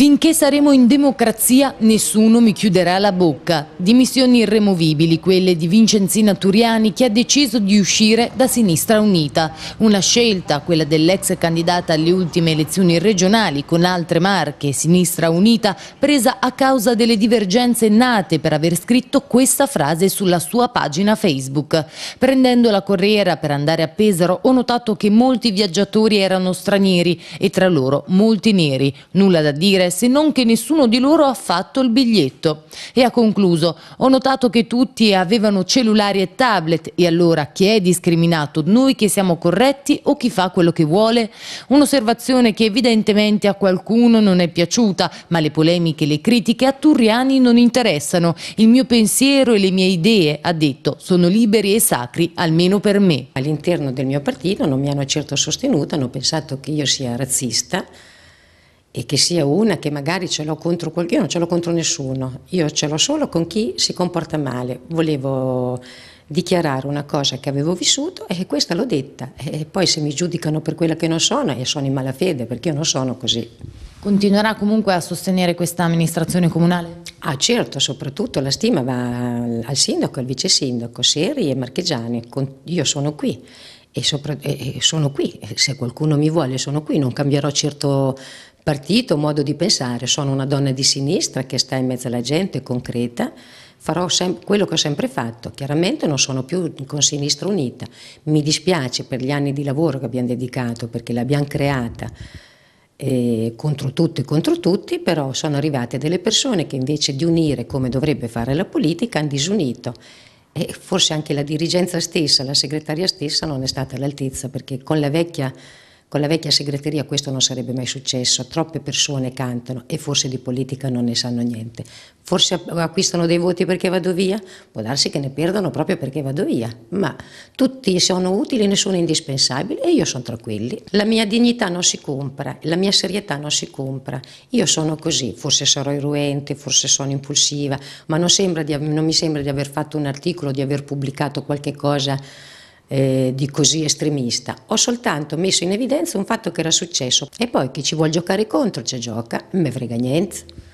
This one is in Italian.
Finché saremo in democrazia nessuno mi chiuderà la bocca. Dimissioni irremovibili quelle di Vincenzina Turiani che ha deciso di uscire da Sinistra Unita. Una scelta, quella dell'ex candidata alle ultime elezioni regionali con altre marche, Sinistra Unita, presa a causa delle divergenze nate per aver scritto questa frase sulla sua pagina Facebook. Prendendo la corriera per andare a Pesaro ho notato che molti viaggiatori erano stranieri e tra loro molti neri. Nulla da dire se non che nessuno di loro ha fatto il biglietto. E ha concluso, ho notato che tutti avevano cellulari e tablet e allora chi è discriminato? Noi che siamo corretti o chi fa quello che vuole? Un'osservazione che evidentemente a qualcuno non è piaciuta, ma le polemiche e le critiche a Turriani non interessano. Il mio pensiero e le mie idee, ha detto, sono liberi e sacri, almeno per me. All'interno del mio partito non mi hanno certo sostenuto, hanno pensato che io sia razzista, e che sia una che magari ce l'ho contro qualcuno, io non ce l'ho contro nessuno, io ce l'ho solo con chi si comporta male. Volevo dichiarare una cosa che avevo vissuto e questa l'ho detta e poi se mi giudicano per quella che non sono e sono in malafede perché io non sono così. Continuerà comunque a sostenere questa amministrazione comunale? Ah certo, soprattutto la stima va al sindaco, al vice sindaco, Seri e Marchegiani, io sono qui e, sopra, e sono qui, se qualcuno mi vuole sono qui, non cambierò certo partito, modo di pensare. Sono una donna di sinistra che sta in mezzo alla gente, concreta. Farò quello che ho sempre fatto. Chiaramente non sono più con Sinistra Unita. Mi dispiace per gli anni di lavoro che abbiamo dedicato, perché l'abbiamo creata eh, contro tutti e contro tutti, però sono arrivate delle persone che invece di unire come dovrebbe fare la politica hanno disunito. E forse anche la dirigenza stessa, la segretaria stessa non è stata all'altezza, perché con la vecchia con la vecchia segreteria questo non sarebbe mai successo, troppe persone cantano e forse di politica non ne sanno niente. Forse acquistano dei voti perché vado via? Può darsi che ne perdano proprio perché vado via, ma tutti sono utili, nessuno è indispensabile e io sono tranquilli. La mia dignità non si compra, la mia serietà non si compra. Io sono così, forse sarò irruente, forse sono impulsiva, ma non, di, non mi sembra di aver fatto un articolo, di aver pubblicato qualche cosa eh, di così estremista, ho soltanto messo in evidenza un fatto che era successo e poi chi ci vuole giocare contro ci gioca, me frega niente.